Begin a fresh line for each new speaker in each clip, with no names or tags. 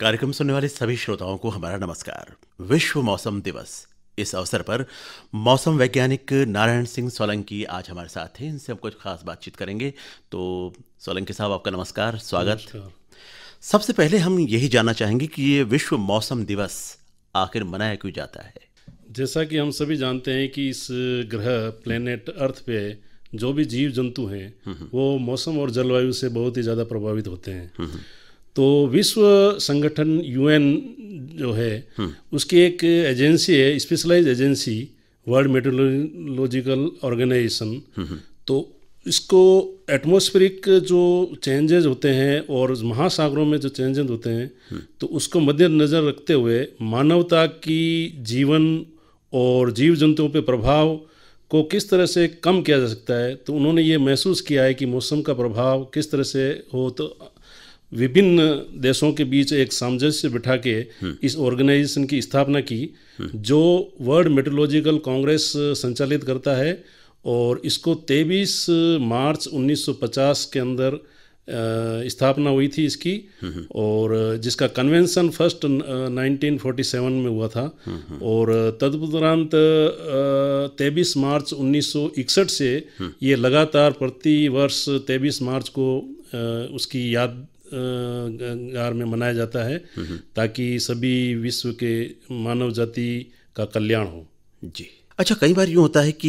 कार्यक्रम सुनने वाले सभी श्रोताओं को हमारा नमस्कार विश्व मौसम दिवस इस अवसर पर मौसम वैज्ञानिक नारायण सिंह सोलंकी आज हमारे साथ हैं इनसे हम कुछ खास बातचीत करेंगे तो सोलंकी साहब आपका नमस्कार स्वागत सबसे पहले हम यही जानना चाहेंगे कि ये विश्व मौसम दिवस आखिर मनाया क्यों जाता है
जैसा कि हम सभी जानते हैं कि इस ग्रह प्लेनेट अर्थ पे जो भी जीव जंतु हैं हम्म, हम्म। वो मौसम और जलवायु से बहुत ही ज़्यादा प्रभावित होते हैं हम्म, तो विश्व संगठन यूएन जो है हम्म। उसकी एक एजेंसी है specialise agency world meteorological organisation तो इसको एटमोस्फेरिक जो चेंजेज होते हैं और महासागरों में जो चेंजेज होते हैं हम्म। तो उसको मद्देनज़र रखते हुए मानवता की जीवन और जीव जंतुओं पर प्रभाव को किस तरह से कम किया जा सकता है तो उन्होंने ये महसूस किया है कि मौसम का प्रभाव किस तरह से हो तो विभिन्न देशों के बीच एक सामंजस्य बिठा के हम्म। इस ऑर्गेनाइजेशन की स्थापना की हम्म। जो वर्ल्ड मेट्रोलॉजिकल कांग्रेस संचालित करता है और इसको 23 मार्च 1950 के अंदर स्थापना हुई थी इसकी हम्म, और जिसका कन्वेंशन फर्स्ट 1947 में हुआ था और तदुपरांत तेईस मार्च 1961 से ये लगातार प्रति वर्ष तेईस मार्च को उसकी याद गार में मनाया जाता है ताकि सभी विश्व के मानव जाति का कल्याण हो जी
अच्छा कई बार यूँ होता है कि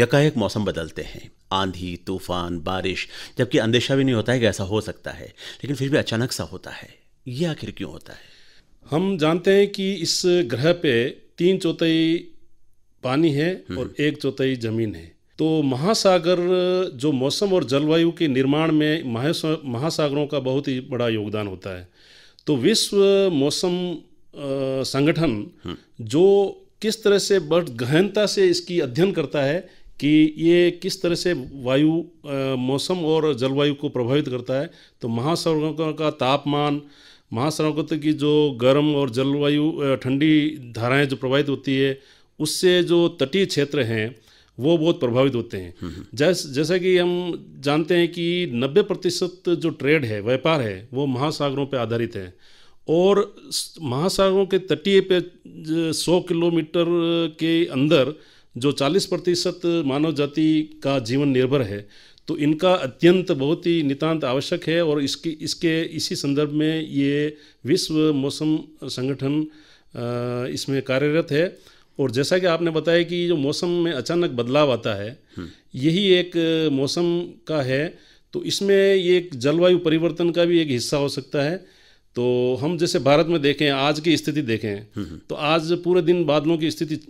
यकायक मौसम बदलते हैं आंधी तूफान बारिश जबकि अंदेशा भी नहीं होता है कि ऐसा हो सकता है लेकिन फिर भी अचानक सा होता है ये आखिर
क्यों होता है हम जानते हैं कि इस ग्रह पे तीन चौथाई पानी है और हम्म। एक चौथाई जमीन है तो महासागर जो मौसम और जलवायु के निर्माण में महासागरों का बहुत ही बड़ा योगदान होता है तो विश्व मौसम संगठन हम्म। जो किस तरह से बहुत गहनता से इसकी अध्ययन करता है कि ये किस तरह से वायु मौसम और जलवायु को प्रभावित करता है तो महासागरों का तापमान महासागरों की जो गर्म और जलवायु ठंडी धाराएं जो प्रभावित होती है उससे जो तटीय क्षेत्र हैं वो बहुत प्रभावित होते हैं हम्म, हम्म। जैस जैसा कि हम जानते हैं कि 90 प्रतिशत जो ट्रेड है व्यापार है वो महासागरों पर आधारित है और महासागरों के तटीय पे 100 किलोमीटर के अंदर जो 40 प्रतिशत मानव जाति का जीवन निर्भर है तो इनका अत्यंत बहुत ही नितांत आवश्यक है और इसकी इसके इसी संदर्भ में ये विश्व मौसम संगठन इसमें कार्यरत है और जैसा कि आपने बताया कि जो मौसम में अचानक बदलाव आता है यही एक मौसम का है तो इसमें ये एक जलवायु परिवर्तन का भी एक हिस्सा हो सकता है तो हम जैसे भारत में देखें आज की स्थिति देखें तो आज पूरे दिन बादलों की स्थिति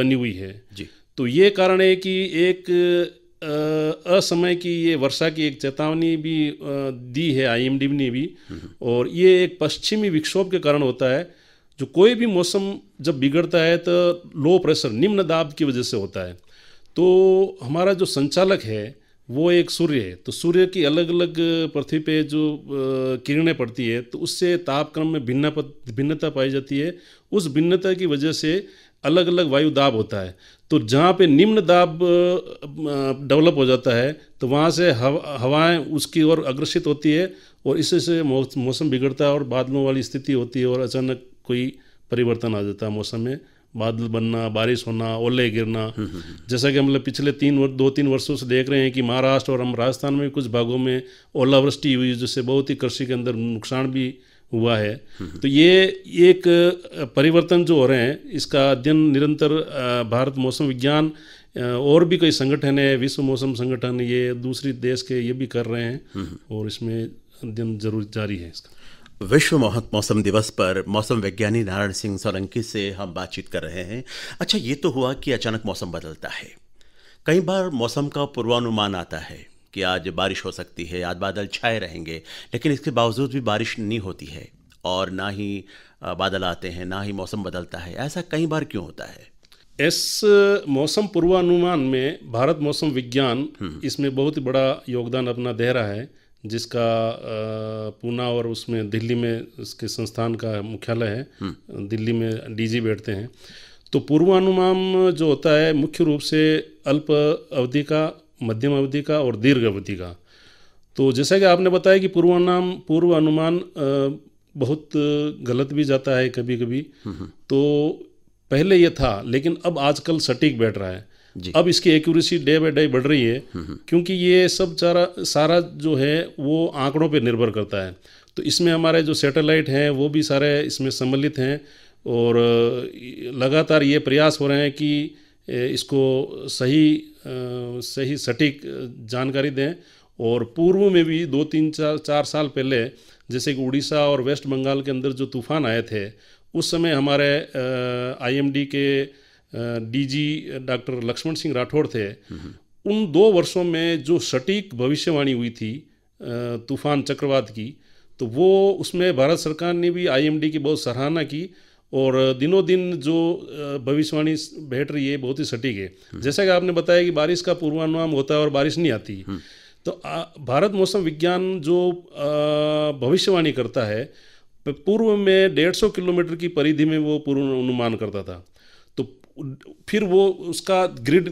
बनी हुई है जी तो ये कारण है कि एक असमय की ये वर्षा की एक चेतावनी भी दी है आई ने भी और ये एक पश्चिमी विक्षोभ के कारण होता है जो कोई भी मौसम जब बिगड़ता है तो लो प्रेशर निम्न दाब की वजह से होता है तो हमारा जो संचालक है वो एक सूर्य है तो सूर्य की अलग अलग पृथ्वी पे जो किरणें पड़ती है तो उससे तापक्रम में भिन्न भिन्नता पाई जाती है उस भिन्नता की वजह से अलग अलग वायु दाब होता है तो जहाँ पे निम्न दाब डेवलप हो जाता है तो वहाँ से हव, हवाएं उसकी ओर अग्रसित होती है और इससे मौसम बिगड़ता है और बादलों वाली स्थिति होती है और अचानक कोई परिवर्तन आ जाता है मौसम में बादल बनना बारिश होना ओले गिरना हम्म, हम्म, हम्म। जैसा कि हम लोग पिछले तीन वर, दो तीन वर्षों से देख रहे हैं कि महाराष्ट्र और हम राजस्थान में कुछ भागों में ओलावृष्टि हुई जिससे बहुत ही कृषि के अंदर नुकसान भी हुआ है तो ये एक परिवर्तन जो हो रहे हैं इसका अध्ययन निरंतर भारत मौसम विज्ञान और भी कई संगठन है विश्व मौसम संगठन ये दूसरी देश के ये भी कर रहे हैं और इसमें अध्ययन जरूर जारी है इसका विश्व मौसम
दिवस पर मौसम विज्ञानी नारायण सिंह सोलंकी से हम बातचीत कर रहे हैं अच्छा ये तो हुआ कि अचानक मौसम बदलता है कई बार मौसम का पूर्वानुमान आता है कि आज बारिश हो सकती है आज बादल छाए रहेंगे लेकिन इसके बावजूद भी बारिश नहीं होती है और ना ही बादल आते हैं ना ही मौसम बदलता है ऐसा कई बार क्यों होता है इस
मौसम पूर्वानुमान में भारत मौसम विज्ञान हम्म। इसमें बहुत ही बड़ा योगदान अपना दे रहा है जिसका पूना और उसमें दिल्ली में उसके संस्थान का मुख्यालय है हम्म। दिल्ली में डीजी बैठते हैं तो पूर्वानुमान जो होता है मुख्य रूप से अल्प अवधि का मध्यम अवधि का और दीर्घ अवधि का तो जैसा कि आपने बताया कि पूर्वानुमान पूर्व अनुमान बहुत गलत भी जाता है कभी कभी हम्म। तो पहले यह था लेकिन अब आजकल सटीक बैठ रहा है अब इसकी एक्यूरेसी डे बाई डे बढ़ रही है हम्म, हम्म। क्योंकि ये सब सारा सारा जो है वो आंकड़ों पर निर्भर करता है तो इसमें हमारे जो सैटेलाइट हैं वो भी सारे इसमें सम्मिलित हैं और लगातार ये प्रयास हो रहे हैं कि इसको सही सही सटीक जानकारी दें और पूर्व में भी दो तीन चार चार साल पहले जैसे कि उड़ीसा और वेस्ट बंगाल के अंदर जो तूफान आए थे उस समय हमारे आईएमडी के डीजी डॉक्टर लक्ष्मण सिंह राठौड़ थे उन दो वर्षों में जो सटीक भविष्यवाणी हुई थी तूफान चक्रवात की तो वो उसमें भारत सरकार ने भी आईएमडी की बहुत सराहना की और दिनों दिन जो भविष्यवाणी बैठ रही है बहुत ही सटीक है जैसा कि आपने बताया कि बारिश का पूर्वानुमान होता है और बारिश नहीं आती तो भारत मौसम विज्ञान जो भविष्यवाणी करता है पूर्व में डेढ़ सौ किलोमीटर की परिधि में वो पूर्व अनुमान करता था फिर वो उसका ग्रिड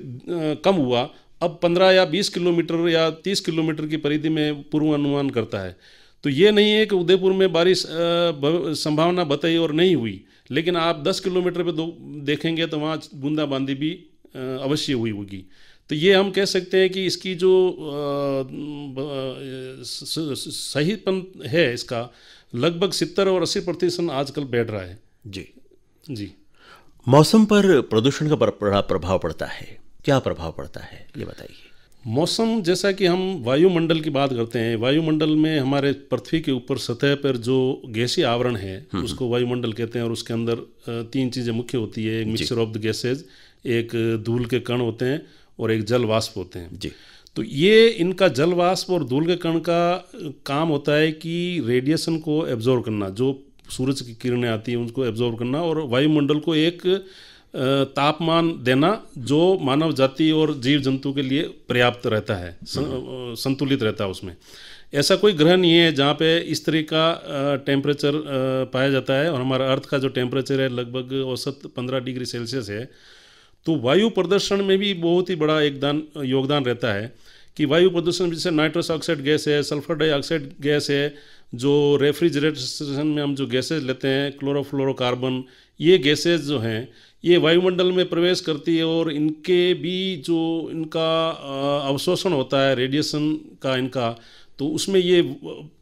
कम हुआ अब 15 या 20 किलोमीटर या 30 किलोमीटर की परिधि में पूर्वानुमान करता है तो ये नहीं है कि उदयपुर में बारिश संभावना बताई और नहीं हुई लेकिन आप 10 किलोमीटर पे दो देखेंगे तो वहाँ बूंदाबांदी भी अवश्य हुई होगी तो ये हम कह सकते हैं कि इसकी जो सहीपन है इसका लगभग सितर और अस्सी प्रतिशत आजकल बैठ रहा है जी जी
मौसम पर प्रदूषण का बड़ा प्रभाव पड़ता है क्या प्रभाव पड़ता है
ये बताइए मौसम जैसा कि हम वायुमंडल की बात करते हैं वायुमंडल में हमारे पृथ्वी के ऊपर सतह पर जो गैसी आवरण है हम्म, हम्म। उसको वायुमंडल कहते हैं और उसके अंदर तीन चीज़ें मुख्य होती है एक मिक्सचर ऑफ द गैसेज एक धूल के कण होते हैं और एक जल वाष्प होते हैं जी तो ये इनका जल वाष्प और धूल के कण का काम होता है कि रेडिएशन को एब्जॉर्व करना जो सूरज की किरणें आती हैं उनको एब्जॉर्व करना और वायुमंडल को एक तापमान देना जो मानव जाति और जीव जंतु के लिए पर्याप्त रहता है हम्म। संतुलित रहता है उसमें ऐसा कोई ग्रह नहीं है जहाँ पे इस तरह का टेम्परेचर पाया जाता है और हमारा अर्थ का जो टेम्परेचर है लगभग औसत पंद्रह डिग्री सेल्सियस है तो वायु प्रदर्शन में भी बहुत ही बड़ा योगदान योगदान रहता है कि वायु प्रदूषण जैसे नाइट्रस ऑक्साइड गैस है सल्फर डाइऑक्साइड गैस है जो रेफ्रिजरेटेशन में हम जो गैसेज लेते हैं क्लोरोफ्लोरोकार्बन ये गैसेज जो हैं ये वायुमंडल में प्रवेश करती है और इनके भी जो इनका अवशोषण होता है रेडिएशन का इनका तो उसमें ये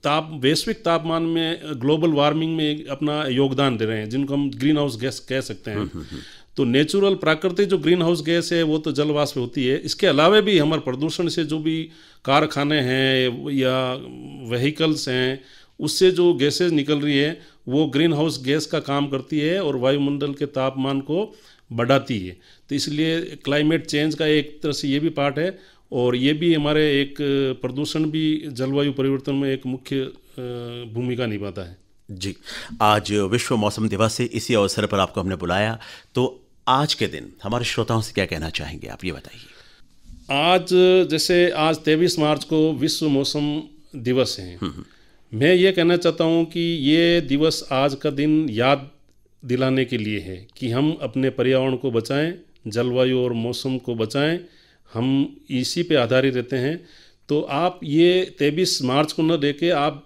ताप वैश्विक तापमान में ग्लोबल वार्मिंग में अपना योगदान दे रहे हैं जिनको हम ग्रीन हाउस गैस कह सकते हैं हम्म, हम्म, हम्म। तो नेचुरल प्राकृतिक जो ग्रीन हाउस गैस है वो तो जलवाष्प होती है इसके अलावा भी हमारे प्रदूषण से जो भी कारखाने हैं या व्हीकल्स हैं उससे जो गैसेज निकल रही है वो ग्रीन हाउस गैस का काम करती है और वायुमंडल के तापमान को बढ़ाती है तो इसलिए क्लाइमेट चेंज का एक तरह से ये भी पार्ट है और ये भी हमारे एक प्रदूषण भी जलवायु परिवर्तन में एक मुख्य भूमिका निभाता है
जी आज विश्व मौसम दिवस है इसी अवसर पर आपको हमने बुलाया तो आज के दिन हमारे श्रोताओं से क्या कहना चाहेंगे आप ये बताइए
आज जैसे आज तेईस मार्च को विश्व मौसम दिवस है हम्म, हम्म। मैं ये कहना चाहता हूँ कि ये दिवस आज का दिन याद दिलाने के लिए है कि हम अपने पर्यावरण को बचाएं जलवायु और मौसम को बचाएं हम इसी पे आधारित रहते हैं तो आप ये तेईस मार्च को न लेके आप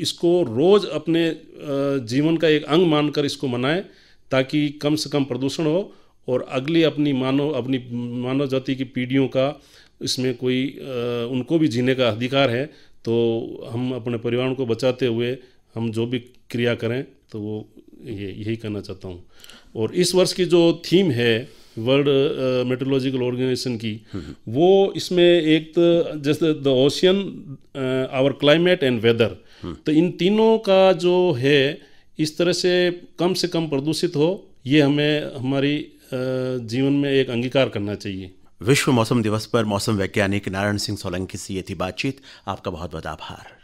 इसको रोज़ अपने जीवन का एक अंग मानकर इसको मनाएं ताकि कम से कम प्रदूषण हो और अगली अपनी मानव अपनी मानव जाति की पीढ़ियों का इसमें कोई उनको भी जीने का अधिकार है तो हम अपने परिवार को बचाते हुए हम जो भी क्रिया करें तो वो ये यही कहना चाहता हूँ और इस वर्ष की जो थीम है वर्ल्ड मेट्रोलॉजिकल ऑर्गेनाइजेशन की वो इसमें एक तो जैसे the ocean our climate and weather तो इन तीनों का जो है इस तरह से कम से कम प्रदूषित हो ये हमें हमारी जीवन में एक अंगीकार करना चाहिए
विश्व मौसम दिवस पर मौसम वैज्ञानिक नारायण सिंह सोलंकी से ये थी बातचीत आपका बहुत बहुत आभार